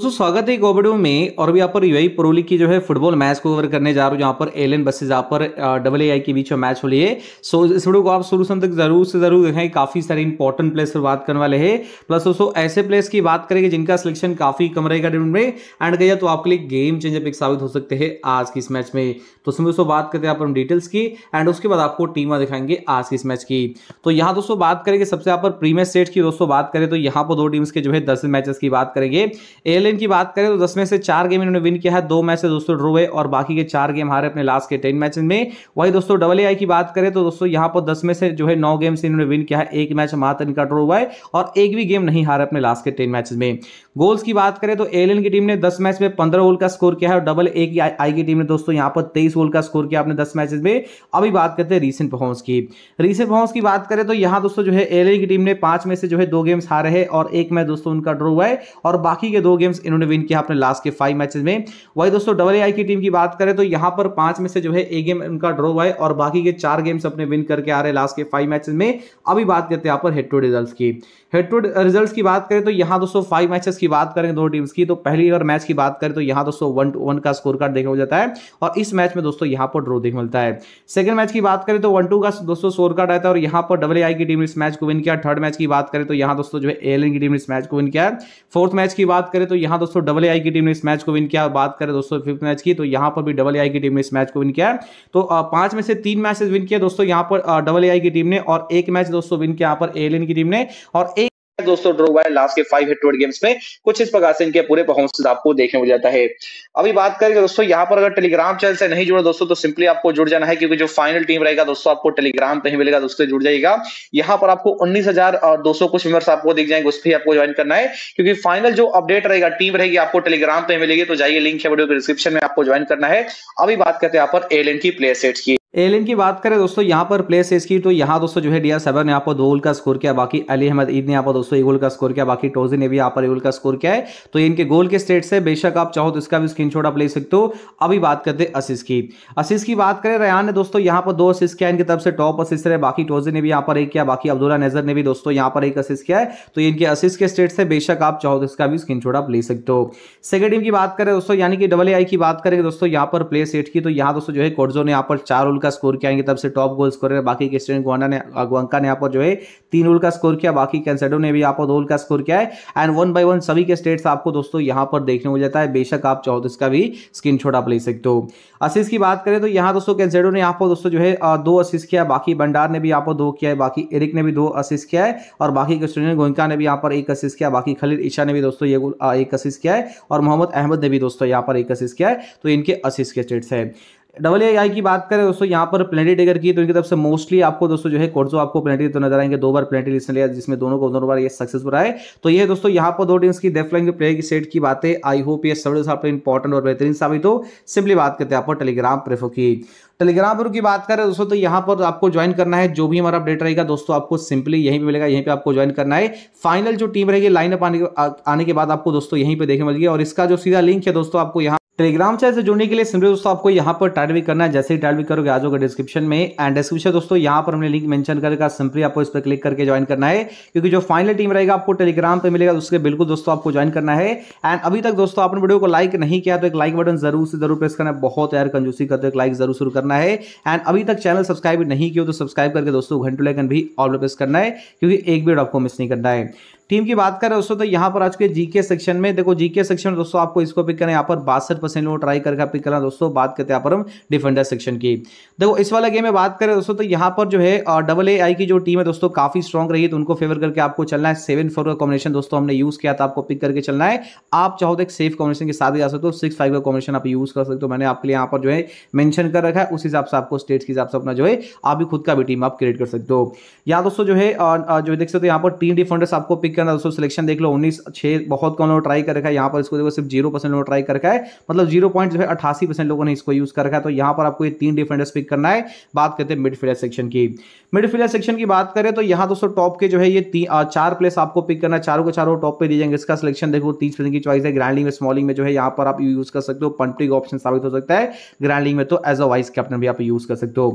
दोस्तों स्वागत है एक में और अभी यहाँ पर यूआई परोली की जो है फुटबॉल मैच को कवर करने जा रहा हूँ जहाँ पर एन बसेज यहाँ पर डबल ए आई के बीच में मैच हो रही है सो इस वीडियो को आप शुरू से तक जरूर से जरूर देखें काफी सारे इंपॉर्टेंट प्लेयर्स पर बात करने वाले हैं प्लस दोस्तों ऐसे प्लेयर्स की बात करेंगे जिनका सिलेक्शन काफी कम रहेगा टीम में एंड कहिए तो आपके लिए गेम चेंजर पिक साबित हो सकते हैं आज की इस मैच में तो उसमें दोस्तों बात करते हैं यहाँ पर हम डिटेल्स की एंड उसके बाद आपको टीम दिखाएंगे आज की इस मैच की तो यहाँ दोस्तों बात करेंगे सबसे यहाँ पर प्रीमियर सेट की दोस्तों बात करें तो यहाँ पर दो टीम्स के जो है दस मैचेस की बात करेंगे एल पहले की बात करें तो दस में से चार गेम इन्होंने विन किया है दो मैच से दोस्तों ड्रो हुए और बाकी के चार गेम हारे अपने लास्ट के टेन मैच में वही दोस्तों डबल ए की बात करें तो दोस्तों यहाँ पर दस में से जो है नौ गेम से इन्होंने विन किया है एक मैच मात्र इनका ड्रो हुआ है और एक भी गेम नहीं हारा अपने लास्ट के टेन मैच में गोल्स की बात करें तो एलियन की टीम ने दस मैच में पंद्रह गोल का स्कोर किया है और डबल ए की आई की टीम ने दोस्तों यहाँ पर तेईस गोल का स्कोर किया अपने दस मैच में अभी बात करते हैं रीसेंट परफॉर्मेंस की रीसेंट परफॉर्मेंस की बात करें तो यहाँ दोस्तों जो है एलियन की टीम ने पांच में से जो है दो गेम्स हारे है और एक मैच दोस्तों उनका ड्रो हुआ है और बाकी के दो गेम्स गेम्स इन्होंने विन किया अपने लास्ट के फाइव मैचेस में वही दोस्तों डबल ए की टीम की बात करें तो यहाँ पर पांच में से जो है एक गेम उनका ड्रॉ हुआ है और बाकी के चार गेम्स अपने विन करके आ रहे हैं लास्ट के फाइव मैचेस में अभी बात करते हैं यहाँ पर हेड टू रिजल्ट की हेड टू रिजल्ट की बात करें तो यहाँ दोस्तों फाइव मैचेस की बात करें दोनों टीम्स की तो पहली अगर मैच की बात करें तो यहाँ दोस्तों वन टू वन का स्कोर कार्ड देखने को जाता है और इस मैच में दोस्तों यहाँ पर ड्रॉ देखने मिलता है सेकंड मैच की बात करें तो वन टू का दोस्तों स्कोर कार्ड आता है और यहाँ पर डबल आई की टीम इस मैच को विन किया थर्ड मैच की बात करें तो यहाँ दोस्तों जो है एल की टीम इस मैच को विन किया फोर्थ मैच की बात करें तो यहाँ दोस्तों डबल आई की टीम ने इस मैच को विन किया बात करें दोस्तों फिफ्थ मैच की तो यहाँ पर भी डबल आई की टीम ने इस मैच को विन किया तो पांच में से तीन मैचेस विन किया दोस्तों यहाँ पर डबल आई की टीम ने और एक मैच दोस्तों विन किया यहाँ पर एल की टीम ने और एक दोस्तों ड्रॉ हुआ है लास्ट के फाइव हेड टू गेम्स में कुछ इस प्रकार से इनके पूरे परफॉर्मेंस आपको देखने को जाता है अभी बात करेंगे दोस्तों यहाँ पर अगर टेलीग्राम चैनल से नहीं जुड़े दोस्तों तो सिंपली आपको जुड़ जाना है क्योंकि जो फाइनल टीम रहेगा दोस्तों आपको टेलीग्राम पे ही मिलेगा दोस्तों जुड़ जाएगा यहाँ पर आपको उन्नीस और दो कुछ मेंबर्स आपको दिख जाएंगे उस पर आपको ज्वाइन करना है क्योंकि फाइनल जो अपडेट रहेगा टीम रहेगी आपको टेलीग्राम पे मिलेगी तो जाइए लिंक है वीडियो के डिस्क्रिप्शन में आपको ज्वाइन करना है अभी बात करते हैं यहाँ पर एल की प्ले सेट की एलिन की बात करें दोस्तों यहाँ पर प्लेस इसकी तो यहाँ दोस्तों जो है डी सेवन ने यहाँ पर दो गोल का स्कोर किया बाकी अली अहमद ईद ने यहाँ पर दोस्तों एक गोल का स्कोर किया बाकी टोजी ने भी यहाँ पर गोल का स्कोर किया है तो इनके गोल के स्टेट से बेशक आप चाहो तो इसका भी स्क्रीन आप ले सकते हो अभी बात करते हैं असिस की असिस की बात करें रयान ने दोस्तों यहाँ पर दो असिस किया इनकी तरफ से टॉप असिस रहे बाकी टोजी ने भी यहाँ पर एक किया बाकी अब्दुल्ला नजर ने भी दोस्तों यहाँ पर एक असिस किया है तो इनके असिस के स्टेट से बेशक आप चाहो तो इसका भी स्क्रीन आप ले सकते हो सेकेंड टीम की बात करें दोस्तों यानी कि डबल आई की बात करें दोस्तों यहाँ पर प्लेस एट की तो यहाँ दोस्तों जो है कोर्जो ने यहाँ पर चार गोल का का स्कोर किया इनके तब से टॉप गोल स्कोर बाकी के स्टूडेंट गोवाना ने गोंका ने यहाँ पर जो है तीन रोल का स्कोर किया बाकी कैंसेडो ने भी यहाँ पर दो रोल का स्कोर किया है एंड वन बाई वन सभी के स्टेट्स आपको दोस्तों यहाँ पर देखने को जाता है बेशक आप चाहो तो इसका भी स्क्रीन आप ले सकते हो असिस की बात करें तो यहाँ दोस्तों कैंसेडो ने यहाँ पर दोस्तों जो है दो असिस किया बाकी भंडार ने भी यहाँ पर दो किया है बाकी एरिक ने भी दो असिस किया है और बाकी के स्टूडेंट गोयंका ने भी यहाँ पर एक असिस किया बाकी खलील ईशा ने भी दोस्तों ये एक असिस किया है और मोहम्मद अहमद ने भी दोस्तों यहाँ पर एक असिस किया है तो इनके असिस के स्टेट्स है डबल ए आई की बात करें दोस्तों यहाँ पर प्लेनेटरी टेकर की तो इनकी तरफ से मोस्टली आपको दोस्तों जो है कोर्सो आपको प्लेनेटरी तो नजर आएंगे दो बार प्लेनेटरी लिस्ट लिया जिसमें दोनों को दोनों बार ये सक्सेसफुल आए तो ये दोस्तों यहाँ पर दो टीम्स की डेफ लाइन प्लेयर की सेट की बातें आई होप ये सब आप इंपॉर्टेंट और बेहतरीन साबित हो सिंपली बात करते हैं आप टेलीग्राम प्रेफो की टेलीग्राम पर की बात करें दोस्तों तो यहाँ पर आपको ज्वाइन करना है जो भी हमारा अपडेट रहेगा दोस्तों आपको सिंपली यहीं पे मिलेगा यहीं पे आपको ज्वाइन करना है फाइनल जो टीम रहेगी लाइन अप आने के बाद आपको दोस्तों यहीं पे देखने मिलेगी और इसका जो सीधा लिंक है दोस्तों आपको यहाँ टेलीग्राम चैनल से जुड़ने के लिए सिंपली दोस्तों आपको यहाँ पर टाइट भी करना है जैसे ही टाइट भी करोगे आज होगा डिस्क्रिप्शन में एंड डिस्क्रिप्शन दोस्तों यहाँ पर हमने लिंक मेंशन करेगा सिंपली आपको इस पर क्लिक करके ज्वाइन करना है क्योंकि जो फाइनल टीम रहेगा आपको टेलीग्राम पर मिलेगा उसके बिल्कुल दोस्तों आपको ज्वाइन करना है एंड अभी तक दोस्तों आपने वीडियो को लाइक नहीं किया तो एक लाइक बटन जरूर से जरूर प्रेस करना है बहुत यार कंजूसी करते तो एक लाइक जरूर शुरू करना है एंड अभी तक चैनल सब्सक्राइब नहीं किया तो सब्सक्राइब करके दोस्तों घंटू लेकिन भी ऑल प्रेस करना है क्योंकि एक भी आपको मिस नहीं करना है टीम की बात करें दोस्तों तो यहाँ पर आज के जीके सेक्शन में देखो जीके सेक्शन में दोस्तों आपको इसको पिक करना यहाँ पर बासठ परसेंट वो ट्राई करके पिक करना दोस्तों बात करते हैं यहाँ पर हम डिफेंडर सेक्शन की देखो इस वाला गेम में बात करें दोस्तों तो यहाँ पर जो है डबल ए आई की जो टीम है दोस्तों काफी स्ट्रॉग रही है तो उनको फेवर करके आपको चलना है सेवन फोर का कॉम्बिनेशन दोस्तों हमने यूज किया था आपको पिक करके चलना है आप चाहो तो एक सेफ कॉम्बिनेशन के साथ ही जा सकते हो सिक्स फाइव का कॉम्बिनेशन आप यूज कर सकते हो मैंने आपके लिए यहाँ पर जो है मैंशन कर रखा है उस हिसाब से आपको स्टेट्स के हिसाब से अपना जो है आप भी खुद का भी टीम आप क्रिएट कर सकते हो या दोस्तों जो है जो देख सकते हो यहाँ पर टीम डिफेंडर्स आपको पिक के अंदर दोस्तों सिलेक्शन देख लो उन्नीस छह बहुत कम लोग ट्राई कर रखा है यहाँ पर इसको देखो सिर्फ जीरो परसेंट लोगों ट्राई कर रखा है मतलब जीरो पॉइंट जो है अठासी परसेंट लोगों ने इसको यूज कर रखा है तो यहाँ पर आपको ये तीन डिफेंडर्स पिक करना है बात करते हैं मिडफील्डर सेक्शन की मिडफील्डर सेक्शन की बात करें तो यहाँ दोस्तों टॉप के जो है ये चार प्लेस आपको पिक करना है चारों के चारों टॉप पर दी जाएंगे इसका सिलेक्शन देखो तीस परसेंट की चॉइस है ग्रैंडिंग में स्मॉलिंग में जो है यहाँ पर आप यूज कर सकते हो पंटिंग ऑप्शन साबित हो सकता है ग्रैंडिंग में तो एज अ वाइस कैप्टन भी आप यूज कर सकते हो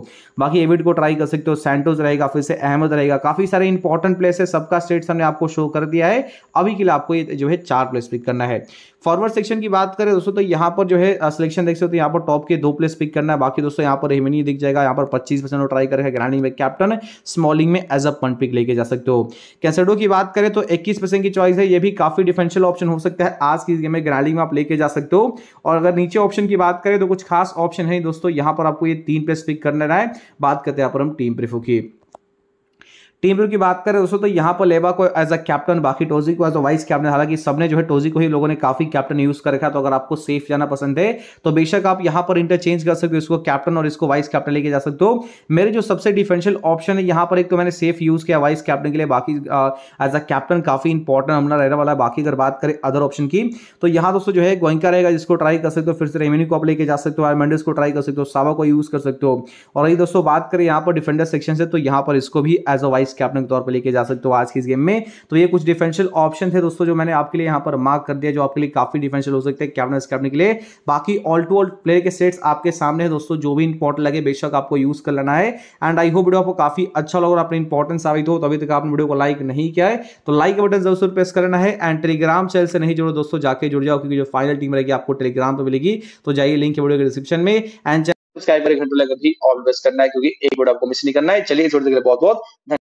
बाकी एविड को ट्राई कर सकते हो सेंटोज रहेगा फिर से अहमद रहेगा काफी सारे इंपॉर्टेंट प्लेस है सबका स्टेट्स हमने आपको शो कर दिया है अभी के लिए आपको ये जो है चार प्लेस पिक करना है फॉरवर्ड सेक्शन की बात करें दोस्तों तो यहाँ पर जो है सिलेक्शन देख सकते हो तो यहाँ पर टॉप के दो प्लेस पिक करना है बाकी दोस्तों यहाँ पर रेवेन्यू दिख जाएगा यहाँ पर पच्चीस परसेंट ट्राई करेगा ग्रैंडिंग में कैप्टन स्मॉलिंग में एज अ पंट पिक लेके जा सकते हो कैसेडो की बात करें तो इक्कीस की चॉइस है ये भी काफी डिफेंशियल ऑप्शन हो सकता है आज की गेम में ग्रैंडिंग में आप लेके जा सकते हो और अगर नीचे ऑप्शन की बात करें तो कुछ खास ऑप्शन है दोस्तों यहाँ पर आपको ये तीन प्लेस पिक करना है बात करते हैं यहाँ पर हम टीम प्रिफो की टीम की बात करें दोस्तों तो यहाँ पर लेबा को एज अ कैप्टन बाकी टोजी को एज अ वाइस कैप्टन हालांकि सबने जो है टोजी को ही लोगों ने काफी कैप्टन यूज कर रखा तो अगर आपको सेफ जाना पसंद है तो बेशक आप यहाँ पर इंटरचेंज कर सकते हो इसको कैप्टन और इसको वाइस कैप्टन लेके जा सकते हो मेरे जो सबसे डिफेंशियल ऑप्शन है यहाँ पर एक तो मैंने सेफ यूज किया वाइस कैप्टन के लिए बाकी एज अ कैप्टन काफी इंपॉर्टेंट हमला रहने वाला है बाकी अगर बात करें अदर ऑप्शन की तो यहाँ दोस्तों जो है गोइंका रहेगा जिसको ट्राई कर सकते हो फिर से रेमिनी को आप लेके जा सकते हो आरमेंडस को ट्राई कर सकते हो सावा को यूज कर सकते हो और यही दोस्तों बात करें यहाँ पर डिफेंडर सेक्शन से तो यहाँ पर इसको भी एज अ वाइस के कैप के तौर पर लेके जा सकते हो आज की इस गेम में तो ये कुछ डिफेंशियल ऑप्शन थे दोस्तों जो मैंने आपके लिए यहाँ पर मार्क कर दिया जो आपके लिए काफी डिफेंशियल हो सकते हैं कैप्टन स्कैपने के लिए बाकी ऑल टू ऑल प्लेयर के सेट्स आपके सामने है दोस्तों जो भी इंपॉर्टेंट लगे बेशक आपको यूज कर लेना है एंड आई होप वीडियो आपको काफी अच्छा लगा और आपने इंपॉर्टेंट साबित हो तो अभी तक आपने वीडियो को लाइक नहीं किया है तो लाइक बटन जरूर प्रेस करना है एंड टेलीग्राम चैनल से नहीं जुड़ो दोस्तों जाके जुड़ जाओ क्योंकि जो फाइनल टीम रहेगी आपको टेलीग्राम पर मिलेगी तो जाइए लिंक वीडियो के डिस्क्रिप्शन में एंड सब्सक्राइब करें घंटों लगा भी ऑल बेस्ट करना है क्योंकि एक वीडियो आपको मिस नहीं करना है चलिए इस वीडियो के लिए बहुत बहुत